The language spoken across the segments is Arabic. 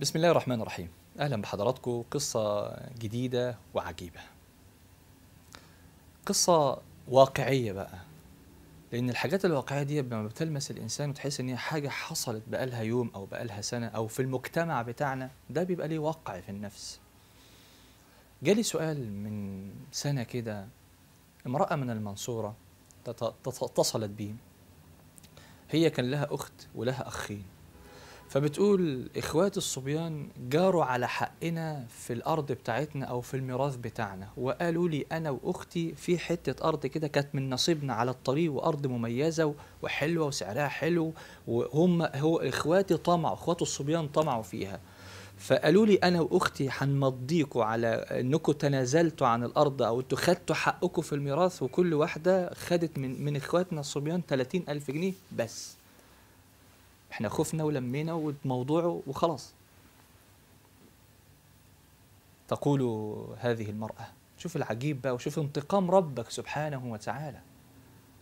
بسم الله الرحمن الرحيم أهلا بحضراتكم قصة جديدة وعجيبة قصة واقعية بقى لأن الحاجات الواقعية دي لما بتلمس الإنسان وتحس إن هي حاجة حصلت بقالها يوم أو بقالها سنة أو في المجتمع بتاعنا ده بيبقى ليه وقع في النفس جالي سؤال من سنة كده امرأة من المنصورة اتصلت بيه هي كان لها أخت ولها أخين فبتقول إخوات الصبيان جاروا على حقنا في الأرض بتاعتنا أو في الميراث بتاعنا وقالوا لي أنا وأختي في حتة أرض كده كانت من نصيبنا على الطريق وأرض مميزة وحلوة وسعرها حلو وهم هو إخواتي طمعوا إخوات الصبيان طمعوا فيها فقالوا لي انا واختي هنمضيكوا على انكم تنازلتوا عن الارض او انتوا خدتوا حقكم في الميراث وكل واحده خدت من من اخواتنا الصبيان 30000 جنيه بس احنا خفنا ولمينا وموضوعه وخلاص تقول هذه المرأة شوف العجيب بقى وشوف انتقام ربك سبحانه وتعالى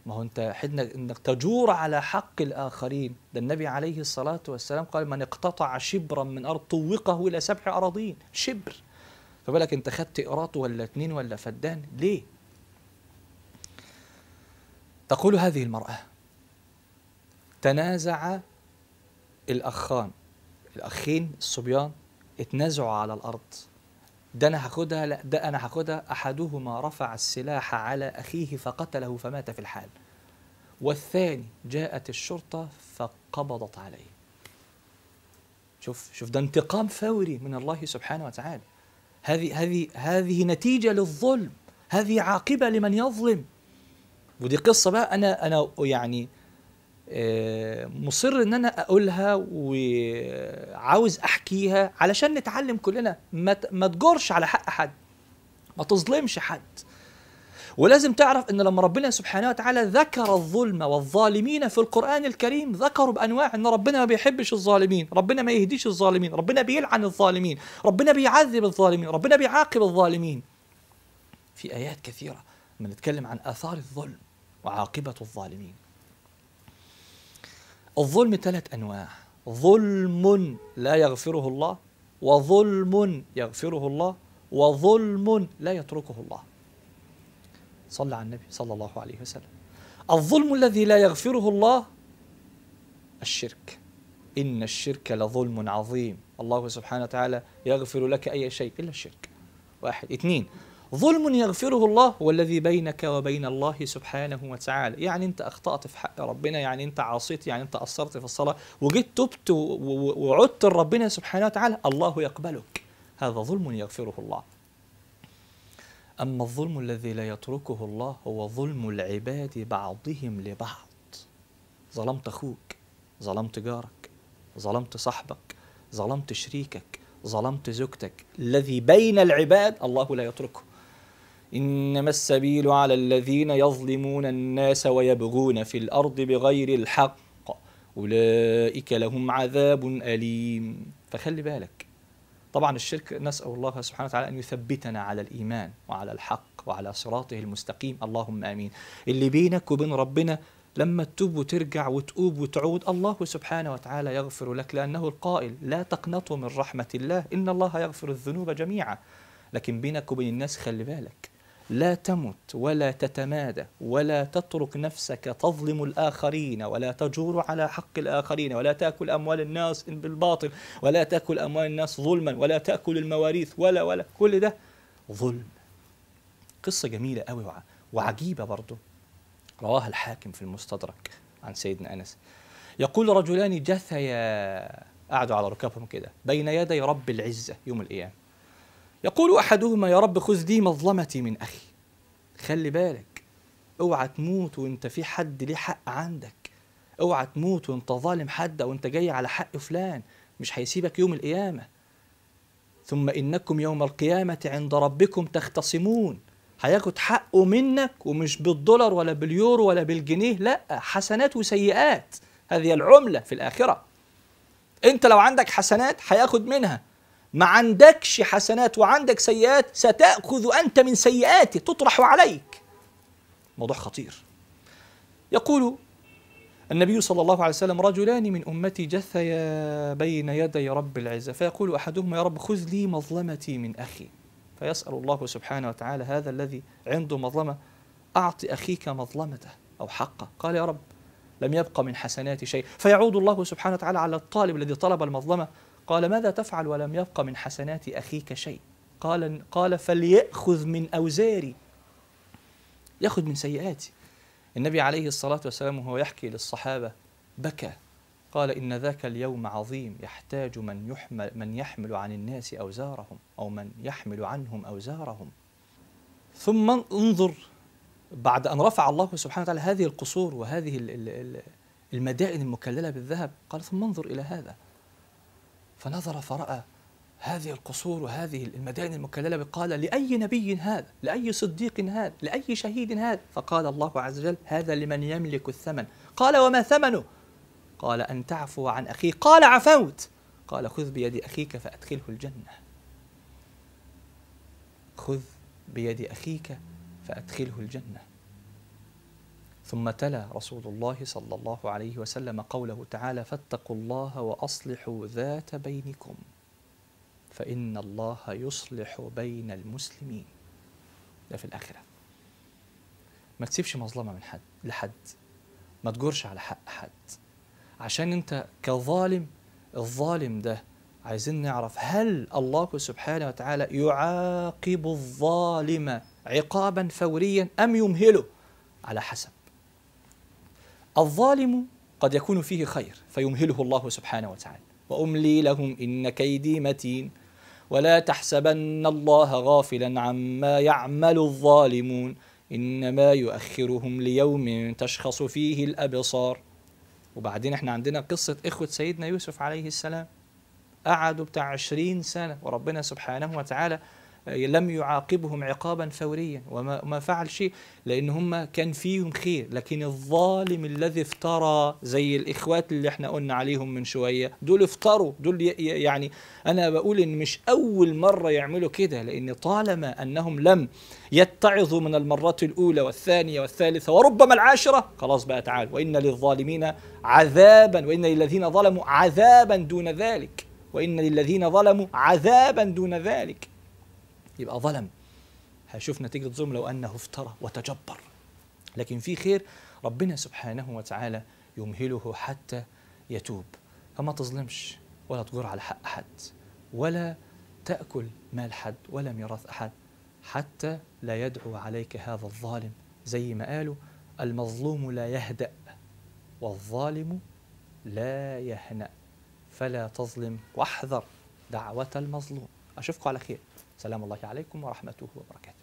ما هو انت حدنا انك تجور على حق الاخرين ده النبي عليه الصلاه والسلام قال من اقتطع شبرا من ارض طوقه الى سبع اراضين شبر فبالك انت خدت اراط ولا اتنين ولا فدان ليه تقول هذه المراه تنازع الاخان الاخين الصبيان اتنازعوا على الارض ده انا هاخدها لا ده انا هاخدها احدهما رفع السلاح على اخيه فقتله فمات في الحال والثاني جاءت الشرطه فقبضت عليه شوف شوف ده انتقام فوري من الله سبحانه وتعالى هذه هذه هذه نتيجه للظلم هذه عاقبه لمن يظلم ودي قصه بقى انا انا يعني آه، مصر ان انا اقولها وعاوز احكيها علشان نتعلم كلنا ما تجرش على حق حد ما تظلمش حد ولازم تعرف ان لما ربنا سبحانه وتعالى ذكر الظلم والظالمين في القران الكريم ذكروا بانواع ان ربنا ما بيحبش الظالمين ربنا ما يهديش الظالمين ربنا بيلعن الظالمين ربنا بيعذب الظالمين ربنا بيعاقب الظالمين في ايات كثيره بنتكلم عن اثار الظلم وعاقبه الظالمين الظلم ثلاث أنواع ظلم لا يغفره الله وظلم يغفره الله وظلم لا يتركه الله صلى على النبي صلى الله عليه وسلم الظلم الذي لا يغفره الله الشرك إن الشرك لظلم عظيم الله سبحانه وتعالى يغفر لك أي شيء إلا الشرك واحد اثنين ظلم يغفره الله هو الذي بينك وبين الله سبحانه وتعالى يعني انت اخطأت في حق ربنا يعني انت عصيت يعني انت قصرت في الصلاة وجيت تبت وعدت لربنا سبحانه وتعالى الله يقبلك هذا ظلم يغفره الله أما الظلم الذي لا يتركه الله هو ظلم العباد بعضهم لبعض ظلمت أخوك ظلمت جارك ظلمت صاحبك ظلمت شريكك ظلمت زوجتك الذي بين العباد الله لا يتركه إنما السبيل على الذين يظلمون الناس ويبغون في الأرض بغير الحق أولئك لهم عذاب أليم فخلي بالك طبعا الشرك نسأل الله سبحانه وتعالى أن يثبتنا على الإيمان وعلى الحق وعلى صراطه المستقيم اللهم آمين اللي بينك وبين ربنا لما تتوب وترجع وتؤوب وتعود الله سبحانه وتعالى يغفر لك لأنه القائل لا تقنطوا من رحمة الله إن الله يغفر الذنوب جميعا لكن بينك وبين الناس خلي بالك لا تمت ولا تتمادى ولا تترك نفسك تظلم الآخرين ولا تجور على حق الآخرين ولا تأكل أموال الناس بالباطل ولا تأكل أموال الناس ظلما ولا تأكل المواريث ولا ولا كل ده ظلم قصة جميلة قوي وعجيبة برضه رواها الحاكم في المستدرك عن سيدنا أنس يقول رجلان جثيا قعدوا على ركابهم كده بين يدي رب العزة يوم القيامة يقول أحدهما يا رب خذ لي مظلمتي من أخي خلي بالك اوعى تموت وانت في حد ليه حق عندك اوعى تموت وانت ظالم حد او انت جاي على حق فلان مش هيسيبك يوم القيامة ثم إنكم يوم القيامة عند ربكم تختصمون هياخد حقه منك ومش بالدولار ولا باليورو ولا بالجنيه لا حسنات وسيئات هذه العملة في الآخرة انت لو عندك حسنات هياخد منها ما عندكش حسنات وعندك سيئات ستأخذ أنت من سيئاتي تطرح عليك موضوع خطير يقول النبي صلى الله عليه وسلم رجلان من أمتي جثيا بين يدي رب العزة فيقول أحدهما يا رب خذ لي مظلمتي من أخي فيسأل الله سبحانه وتعالى هذا الذي عنده مظلمة أعط أخيك مظلمته أو حقه قال يا رب لم يبقى من حسناتي شيء فيعود الله سبحانه وتعالى على الطالب الذي طلب المظلمة قال ماذا تفعل ولم يبق من حسنات أخيك شيء قال, قال فليأخذ من أوزاري يأخذ من سيئاتي النبي عليه الصلاة والسلام وهو يحكي للصحابة بكى قال إن ذاك اليوم عظيم يحتاج من يحمل, من يحمل عن الناس أوزارهم أو من يحمل عنهم أوزارهم ثم انظر بعد أن رفع الله سبحانه وتعالى هذه القصور وهذه المدائن المكللة بالذهب قال ثم انظر إلى هذا فنظر فرأى هذه القصور وهذه المدائن المكللة قال لأي نبي هذا لأي صديق هذا لأي شهيد هذا فقال الله عز وجل هذا لمن يملك الثمن قال وما ثمنه قال أن تعفو عن أخيه قال عفوت قال خذ بيد أخيك فأدخله الجنة خذ بيد أخيك فأدخله الجنة ثم تلا رسول الله صلى الله عليه وسلم قوله تعالى فاتقوا الله وأصلحوا ذات بينكم فإن الله يصلح بين المسلمين ده في الآخرة ما تسيبش مظلمة من حد لحد ما تجورش على حق حد عشان انت كظالم الظالم ده عايزين نعرف هل الله سبحانه وتعالى يعاقب الظالم عقابا فوريا أم يمهله على حسب الظالم قد يكون فيه خير فيمهله الله سبحانه وتعالى وأملي لهم إن كيدي متين ولا تحسبن الله غافلا عما يعمل الظالمون إنما يؤخرهم ليوم تشخص فيه الأبصار وبعدين احنا عندنا قصة إخوة سيدنا يوسف عليه السلام قعدوا بتاع عشرين سنة وربنا سبحانه وتعالى لم يعاقبهم عقابا فوريا وما فعل شيء لأن هم كان فيهم خير لكن الظالم الذي افترى زي الإخوات اللي احنا قلنا عليهم من شوية دول افتروا دول يعني أنا بقول إن مش أول مرة يعملوا كده لأن طالما أنهم لم يتعظوا من المرات الأولى والثانية والثالثة وربما العاشرة خلاص بقى تعال وإن للظالمين عذابا وإن للذين ظلموا عذابا دون ذلك وإن للذين ظلموا عذابا دون ذلك يبقى ظلم هشوف نتيجة ظلم لو أنه افترى وتجبر لكن في خير ربنا سبحانه وتعالى يمهله حتى يتوب فما تظلمش ولا تجور على حق أحد ولا تأكل مال حد ولا ميراث أحد حتى لا يدعو عليك هذا الظالم زي ما قالوا المظلوم لا يهدأ والظالم لا يهنأ فلا تظلم واحذر دعوة المظلوم أشوفكم على خير سلام الله عليكم ورحمته وبركاته